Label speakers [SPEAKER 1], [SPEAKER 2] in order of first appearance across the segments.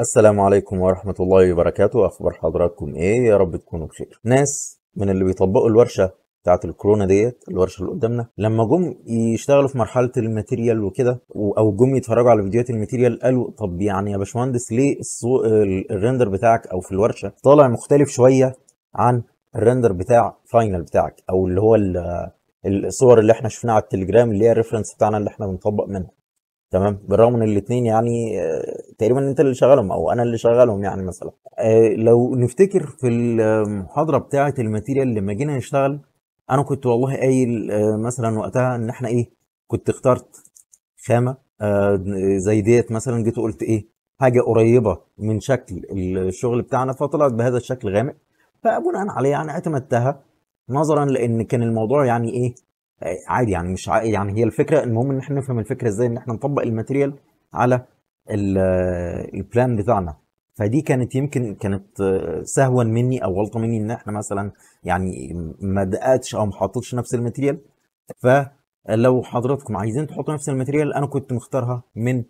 [SPEAKER 1] السلام عليكم ورحمة الله وبركاته أخبار حضراتكم إيه يا رب تكونوا بخير ناس من اللي بيطبقوا الورشة بتاعة الكورونا ديت الورشة اللي قدامنا لما جم يشتغلوا في مرحلة الماتيريال وكده أو جم يتفرجوا على فيديوهات الماتيريال قالوا طب يعني يا باشمهندس ليه الصو... الريندر بتاعك أو في الورشة طالع مختلف شوية عن الريندر بتاع فاينل بتاعك أو اللي هو الصور اللي احنا شفناها على التليجرام اللي هي الريفرنس بتاعنا اللي احنا بنطبق منها تمام بالرغم ان الاثنين يعني آه، تقريبا انت اللي شغالهم او انا اللي شغالهم يعني مثلا آه، لو نفتكر في المحاضره بتاعه الماتيريال لما جينا نشتغل انا كنت والله قايل آه، مثلا وقتها ان احنا ايه كنت اخترت خامه آه، زي ديت مثلا جيت وقلت ايه حاجه قريبه من شكل الشغل بتاعنا فطلعت بهذا الشكل غامق فبناء عليه يعني اعتمدتها نظرا لان كان الموضوع يعني ايه عادي يعني مش عادي يعني هي الفكره المهم ان احنا نفهم الفكره ازاي ان احنا نطبق الماتيريال على البلان بتاعنا فدي كانت يمكن كانت سهوا مني او غلطه مني ان احنا مثلا يعني ما دققتش او ما حطيتش نفس الماتيريال فلو حضراتكم عايزين تحطوا نفس الماتيريال انا كنت مختارها من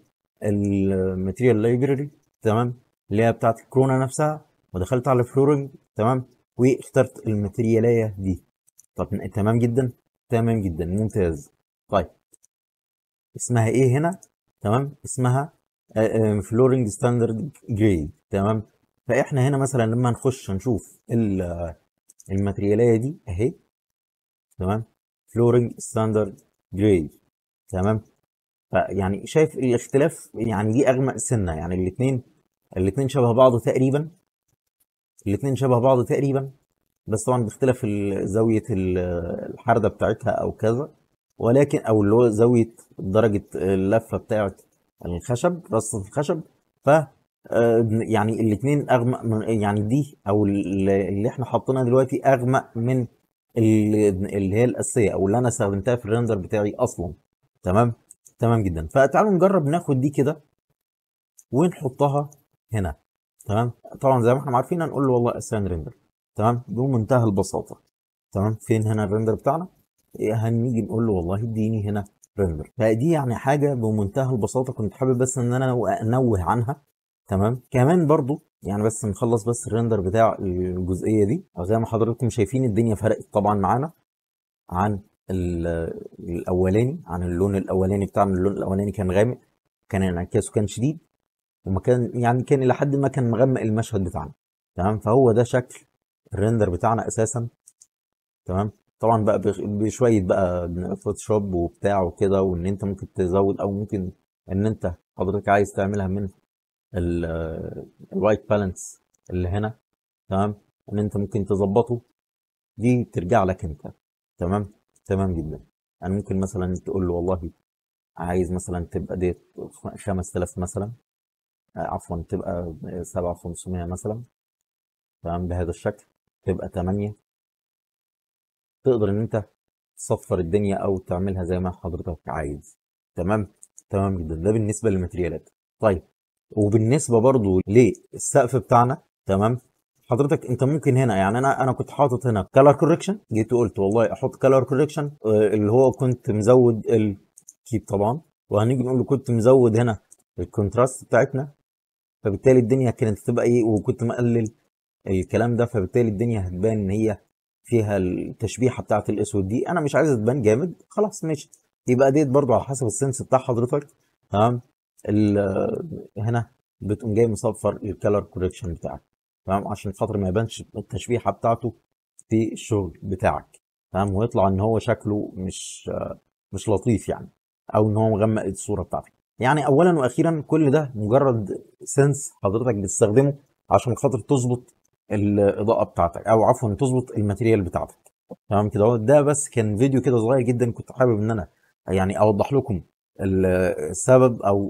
[SPEAKER 1] الماتيريال لايبرري تمام اللي هي بتاعت الكورونا نفسها ودخلت على فلورنج تمام واخترت الماتيرياليه دي طب تمام جدا تمام جدا ممتاز طيب اسمها ايه هنا تمام اسمها فلورنج ستاندرد جريد تمام فاحنا هنا مثلا لما نخش نشوف آه، الماترياليه دي اهي تمام فلورنج ستاندرد جريد تمام فيعني شايف الاختلاف يعني دي اغمق سنه يعني الاثنين الاثنين شبه بعض تقريبا الاثنين شبه بعض تقريبا بس طبعا باختلاف زاويه الحرده بتاعتها او كذا ولكن او اللي هو زاويه درجه اللفه بتاعت الخشب يعني رصة الخشب ف آه، يعني الاثنين اغمق من يعني دي او اللي احنا حاطينها دلوقتي اغمق من اللي هي الاساسيه او اللي انا استخدمتها في الريندر بتاعي اصلا تمام تمام جدا فتعالوا نجرب ناخد دي كده ونحطها هنا تمام طبعا زي ما احنا عارفين هنقول له والله اسان ريندر تمام بمنتهى البساطه تمام فين هنا الريندر بتاعنا هنيجي نقول له والله اديني هنا بريزبر فدي يعني حاجه بمنتهى البساطه كنت حابب بس ان انا انوه عنها تمام كمان برضو يعني بس نخلص بس الريندر بتاع الجزئيه دي زي ما حضراتكم شايفين الدنيا فرقت طبعا معانا عن الاولاني عن اللون الاولاني بتاعنا اللون الاولاني كان غامق كان انعكاسه كان شديد وما كان يعني كان الى حد ما كان مغمق المشهد بتاعنا تمام فهو ده شكل الريندر بتاعنا اساسا تمام طبعا بقى بشويه بقى فوتوشوب وبتاع وكده وان انت ممكن تزود او ممكن ان انت حضرتك عايز تعملها من الوايت بالانس اللي هنا تمام ان انت ممكن تظبطه دي ترجع لك انت تمام تمام جدا انا يعني ممكن مثلا تقول له والله عايز مثلا تبقى ديت 5000 مثلا عفوا تبقى 7500 مثلا تمام بهذا الشكل تبقى 8 تقدر ان انت تصفر الدنيا او تعملها زي ما حضرتك عايز تمام تمام جدا ده بالنسبه للماتريالات طيب وبالنسبه برضو للسقف بتاعنا تمام حضرتك انت ممكن هنا يعني انا انا كنت حاطط هنا كلر كوركشن جيت وقلت والله احط كلر كوركشن آه، اللي هو كنت مزود الكيب طبعا وهنيجي نقول كنت مزود هنا الكونتراست بتاعتنا فبالتالي الدنيا كانت هتبقى ايه وكنت مقلل الكلام ده فبالتالي الدنيا هتبان ان هي فيها التشبيحه بتاعه الاسود دي انا مش عايزه تبان جامد خلاص ماشي يبقى ديت برضو على حسب السنس بتاع حضرتك تمام هنا بتقوم جاي مصفر الكالر كوريكشن بتاعك تمام عشان خاطر ما يبانش التشبيحه بتاعته في الشغل بتاعك تمام ويطلع ان هو شكله مش مش لطيف يعني او ان هو مغمق الصوره بتاعتك يعني اولا واخيرا كل ده مجرد سنس حضرتك بتستخدمه عشان خاطر تظبط الاضاءه بتاعتك او عفوا تظبط الماتيريال بتاعتك تمام كده ده بس كان فيديو كده صغير جدا كنت حابب ان انا يعني اوضح لكم السبب او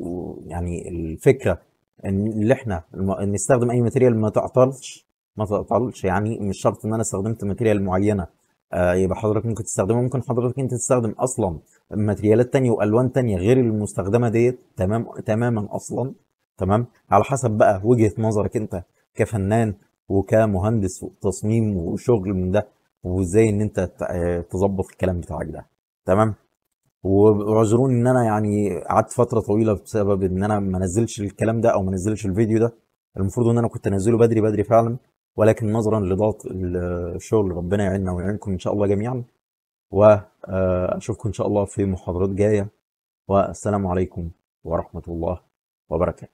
[SPEAKER 1] يعني الفكره ان اللي احنا نستخدم اي ماتيريال ما تعطلش ما تعطلش يعني مش شرط ان انا استخدمت ماتيريال معينه آه يبقى حضرتك ممكن تستخدمه ممكن حضرتك انت تستخدم اصلا ماتريالات تانية والوان تانية غير المستخدمه ديت تمام تماما اصلا تمام على حسب بقى وجهه نظرك انت كفنان وكمهندس تصميم وشغل من ده وازاي ان انت آه، تظبط الكلام بتاعك ده تمام واعذروني ان انا يعني قعدت فتره طويله بسبب ان انا ما نزلش الكلام ده او ما نزلش الفيديو ده المفروض ان انا كنت انزله بدري بدري فعلا ولكن نظرا لضغط الشغل ربنا يعيننا ويعينكم ان شاء الله جميعا واشوفكم آه، ان شاء الله في محاضرات جايه والسلام عليكم ورحمه الله وبركاته